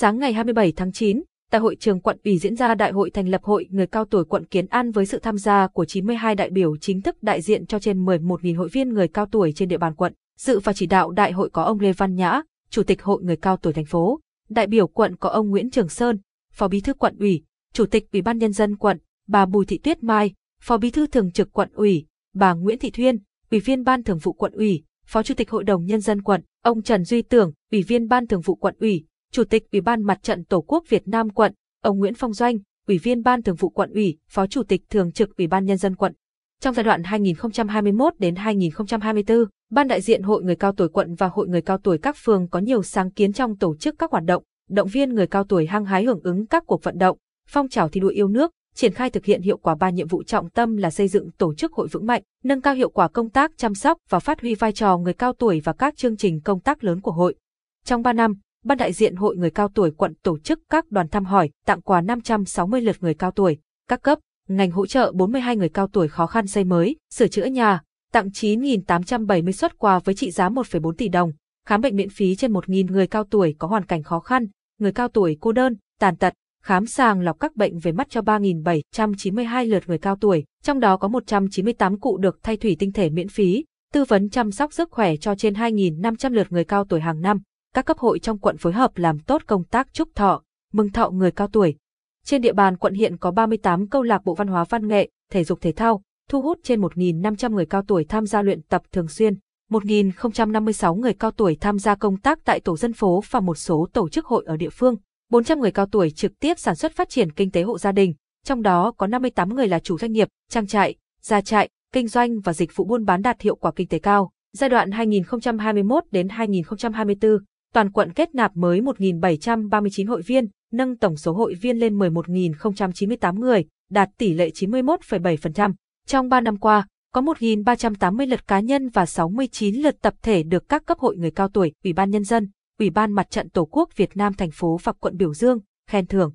Sáng ngày 27 tháng 9, tại hội trường quận ủy diễn ra đại hội thành lập hội người cao tuổi quận Kiến An với sự tham gia của 92 đại biểu chính thức đại diện cho trên 11.000 hội viên người cao tuổi trên địa bàn quận. Dự và chỉ đạo đại hội có ông Lê Văn Nhã, Chủ tịch Hội Người Cao Tuổi thành phố, đại biểu quận có ông Nguyễn Trường Sơn, Phó Bí thư quận ủy, Chủ tịch Ủy ban Nhân dân quận, bà Bùi Thị Tuyết Mai, Phó Bí thư Thường trực quận ủy, bà Nguyễn Thị Thuyên, Ủy viên Ban Thường vụ quận ủy, Phó Chủ tịch Hội đồng Nhân dân quận, ông Trần Duy Tưởng, Ủy viên Ban Thường vụ quận ủy, Chủ tịch Ủy ban Mặt trận Tổ quốc Việt Nam quận, ông Nguyễn Phong Doanh, Ủy viên Ban Thường vụ quận ủy, Phó Chủ tịch Thường trực Ủy ban Nhân dân quận. Trong giai đoạn 2021 đến 2024, Ban đại diện Hội người cao tuổi quận và Hội người cao tuổi các phường có nhiều sáng kiến trong tổ chức các hoạt động, động viên người cao tuổi hăng hái hưởng ứng các cuộc vận động, phong trào thi đua yêu nước, triển khai thực hiện hiệu quả ba nhiệm vụ trọng tâm là xây dựng tổ chức hội vững mạnh, nâng cao hiệu quả công tác chăm sóc và phát huy vai trò người cao tuổi và các chương trình công tác lớn của hội. Trong 3 năm, Ban đại diện Hội Người Cao Tuổi quận tổ chức các đoàn thăm hỏi, tặng quà 560 lượt người cao tuổi, các cấp, ngành hỗ trợ 42 người cao tuổi khó khăn xây mới, sửa chữa nhà, tặng 9.870 xuất quà với trị giá 1,4 tỷ đồng, khám bệnh miễn phí trên 1.000 người cao tuổi có hoàn cảnh khó khăn, người cao tuổi cô đơn, tàn tật, khám sàng lọc các bệnh về mắt cho 3.792 lượt người cao tuổi, trong đó có 198 cụ được thay thủy tinh thể miễn phí, tư vấn chăm sóc sức khỏe cho trên 2.500 lượt người cao tuổi hàng năm các cấp hội trong quận phối hợp làm tốt công tác chúc thọ, mừng thọ người cao tuổi. Trên địa bàn quận hiện có 38 câu lạc bộ văn hóa văn nghệ, thể dục thể thao, thu hút trên 1.500 người cao tuổi tham gia luyện tập thường xuyên, 1.056 người cao tuổi tham gia công tác tại tổ dân phố và một số tổ chức hội ở địa phương, 400 người cao tuổi trực tiếp sản xuất phát triển kinh tế hộ gia đình, trong đó có 58 người là chủ doanh nghiệp, trang trại, gia trại, kinh doanh và dịch vụ buôn bán đạt hiệu quả kinh tế cao. Giai đoạn 2021 đến 2024, toàn quận kết nạp mới 1.739 hội viên, nâng tổng số hội viên lên 11.098 người, đạt tỷ lệ 91,7%. Trong 3 năm qua, có 1.380 lượt cá nhân và 69 lượt tập thể được các cấp hội người cao tuổi, Ủy ban Nhân dân, Ủy ban Mặt trận Tổ quốc Việt Nam thành phố và quận Biểu Dương, khen thưởng.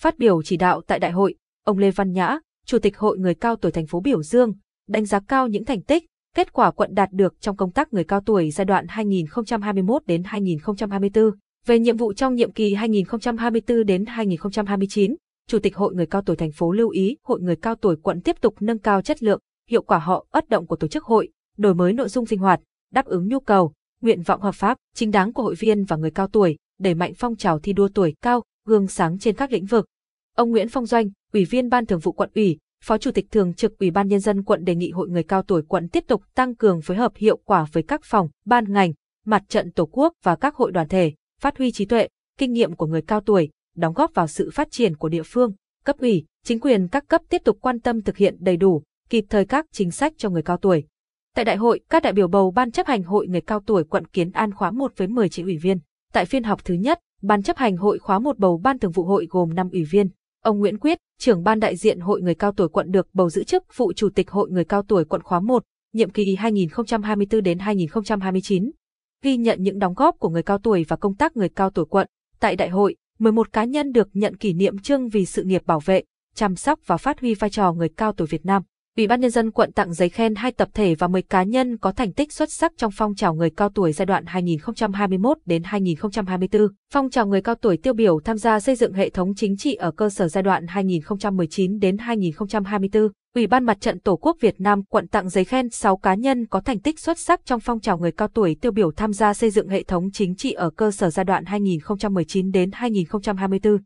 Phát biểu chỉ đạo tại đại hội, ông Lê Văn Nhã, Chủ tịch Hội Người Cao Tuổi thành phố Biểu Dương, đánh giá cao những thành tích, Kết quả quận đạt được trong công tác người cao tuổi giai đoạn 2021 đến 2024. Về nhiệm vụ trong nhiệm kỳ 2024 đến 2029, Chủ tịch Hội người cao tuổi thành phố lưu ý Hội người cao tuổi quận tiếp tục nâng cao chất lượng, hiệu quả họ ất động của tổ chức hội, đổi mới nội dung sinh hoạt, đáp ứng nhu cầu, nguyện vọng hợp pháp, chính đáng của hội viên và người cao tuổi, đẩy mạnh phong trào thi đua tuổi cao, gương sáng trên các lĩnh vực. Ông Nguyễn Phong Doanh, Ủy viên Ban Thường vụ quận ủy, Phó Chủ tịch Thường trực Ủy ban Nhân dân quận đề nghị Hội người cao tuổi quận tiếp tục tăng cường phối hợp hiệu quả với các phòng, ban ngành, mặt trận Tổ quốc và các hội đoàn thể, phát huy trí tuệ, kinh nghiệm của người cao tuổi, đóng góp vào sự phát triển của địa phương, cấp ủy, chính quyền các cấp tiếp tục quan tâm thực hiện đầy đủ, kịp thời các chính sách cho người cao tuổi. Tại đại hội, các đại biểu bầu Ban chấp hành Hội người cao tuổi quận Kiến An khóa 1 với 10 chị ủy viên. Tại phiên họp thứ nhất, Ban chấp hành hội khóa 1 bầu Ban thường vụ hội gồm 5 ủy viên. Ông Nguyễn Quyết, trưởng ban đại diện Hội người cao tuổi quận được bầu giữ chức phụ chủ tịch Hội người cao tuổi quận khóa 1, nhiệm kỳ 2024 đến 2029. Ghi nhận những đóng góp của người cao tuổi và công tác người cao tuổi quận, tại đại hội, 11 cá nhân được nhận kỷ niệm trương vì sự nghiệp bảo vệ, chăm sóc và phát huy vai trò người cao tuổi Việt Nam. Ủy ban nhân dân quận tặng giấy khen hai tập thể và 10 cá nhân có thành tích xuất sắc trong phong trào người cao tuổi giai đoạn 2021 đến 2024. Phong trào người cao tuổi tiêu biểu tham gia xây dựng hệ thống chính trị ở cơ sở giai đoạn 2019 đến 2024. Ủy ban Mặt trận Tổ quốc Việt Nam quận tặng giấy khen 6 cá nhân có thành tích xuất sắc trong phong trào người cao tuổi tiêu biểu tham gia xây dựng hệ thống chính trị ở cơ sở giai đoạn 2019 đến 2024.